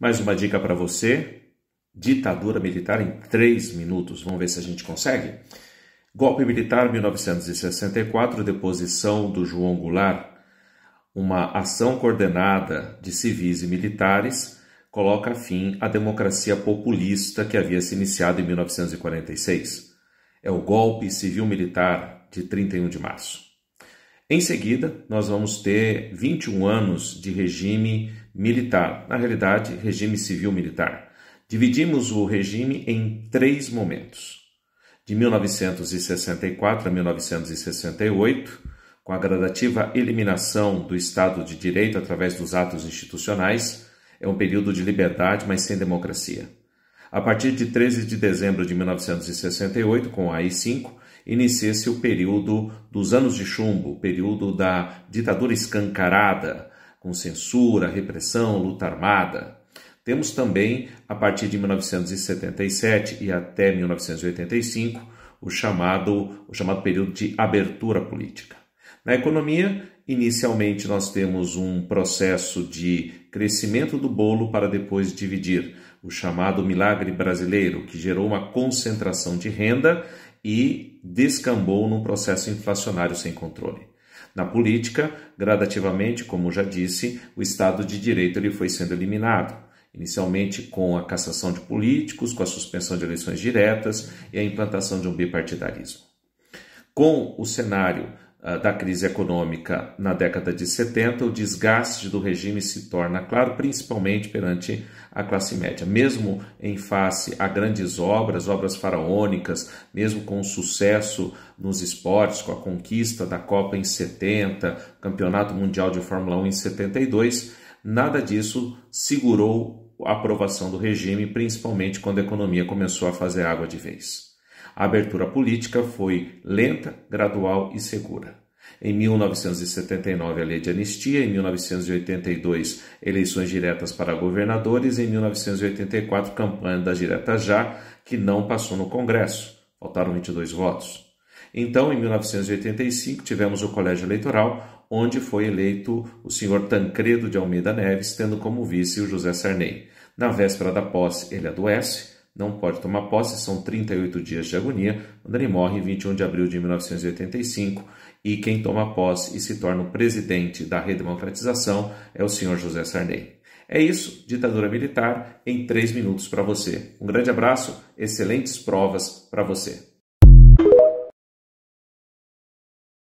Mais uma dica para você: ditadura militar em 3 minutos. Vamos ver se a gente consegue. Golpe militar 1964, deposição do João Goulart. Uma ação coordenada de civis e militares coloca fim à democracia populista que havia se iniciado em 1946. É o golpe civil-militar de 31 de março. Em seguida, nós vamos ter 21 anos de regime militar, na realidade, regime civil-militar. Dividimos o regime em três momentos. De 1964 a 1968, com a gradativa eliminação do Estado de Direito através dos atos institucionais, é um período de liberdade, mas sem democracia. A partir de 13 de dezembro de 1968, com a AI-5, inicia-se o período dos anos de chumbo, período da ditadura escancarada, com censura, repressão, luta armada. Temos também, a partir de 1977 e até 1985, o chamado, o chamado período de abertura política. Na economia, inicialmente nós temos um processo de crescimento do bolo para depois dividir, o chamado milagre brasileiro, que gerou uma concentração de renda e descambou num processo inflacionário sem controle. Na política, gradativamente, como já disse, o Estado de Direito ele foi sendo eliminado. Inicialmente com a cassação de políticos, com a suspensão de eleições diretas e a implantação de um bipartidarismo. Com o cenário ah, da crise econômica na década de 70, o desgaste do regime se torna claro, principalmente perante a classe média. Mesmo em face a grandes obras, obras faraônicas, mesmo com o sucesso nos esportes, com a conquista da Copa em 70, Campeonato Mundial de Fórmula 1 em 72, nada disso segurou a aprovação do regime, principalmente quando a economia começou a fazer água de vez. A abertura política foi lenta, gradual e segura. Em 1979, a lei de anistia, em 1982, eleições diretas para governadores, em 1984, campanha da direta já, que não passou no Congresso. Faltaram 22 votos. Então, em 1985, tivemos o colégio eleitoral, onde foi eleito o senhor Tancredo de Almeida Neves, tendo como vice o José Sarney. Na véspera da posse, ele adoece, não pode tomar posse, são 38 dias de agonia, quando ele morre em 21 de abril de 1985. E quem toma posse e se torna o presidente da redemocratização é o senhor José Sarney. É isso, ditadura militar em 3 minutos para você. Um grande abraço, excelentes provas para você.